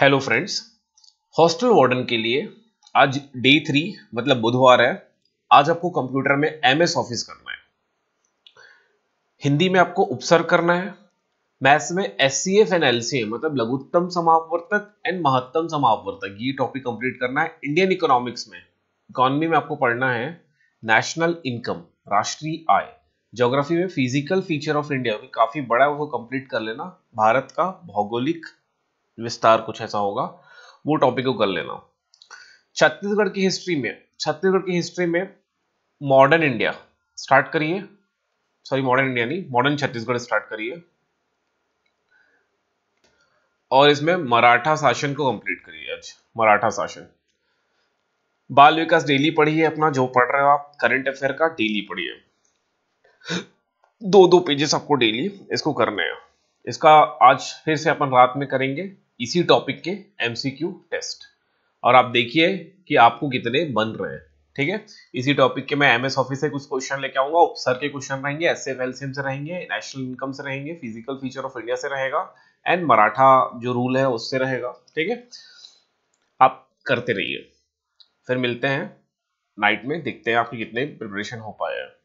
hello friends hostel warden के लिए आज डे थ्री मतलब बुधवार है आज आपको कंप्यूटर में एम एस ऑफिस करना है हिंदी में आपको उपसर्ग करना है मैथ्स में S C F and L C M मतलब लघुत्तम समापवर्तक एंड महत्तम समापवर्तक ये टॉपिक कंप्लीट करना है इंडियन इकोनॉमिक्स में इकोनॉमी में आपको पढ़ना है नेशनल इनकम राष्ट्रीय आय ज्योग्राफी में फिजिकल फीचर ऑफ इंडिया काफी बड़ा है वो कंप्लीट कर लेना भारत का भौगोलिक विस्तार कुछ ऐसा होगा वो टॉपिक को कर लेना छत्तीसगढ़ की हिस्ट्री में छत्तीसगढ़ की हिस्ट्री में मॉडर्न इंडिया स्टार्ट करिए सॉरी मॉडर्न इंडिया नहीं मॉडर्न छत्तीसगढ़ स्टार्ट करिए और इसमें मराठा शासन को कंप्लीट करिए आज मराठा शासन बाल विकास डेली पढ़िए अपना जो पढ़ रहे हो आप करंट अफेयर का डेली पढ़िए दो दो पेजेस आपको डेली इसको करने हैं इसका आज फिर से अपन रात में करेंगे इसी टॉपिक के एमसीक्यू टेस्ट और आप देखिए कि आपको कितने बन रहे हैं ठीक है इसी टॉपिक के मैं एमएस ऑफिस से कुछ क्वेश्चन लेके आऊंगा सर के क्वेश्चन रहेंगे एस एफ एल से रहेंगे नेशनल इनकम से रहेंगे फिजिकल फीचर ऑफ इंडिया से रहेगा एंड मराठा जो रूल है उससे रहेगा ठीक है आप करते रहिए फिर मिलते हैं नाइट में देखते हैं आपके कितने प्रिपरेशन हो पाए हैं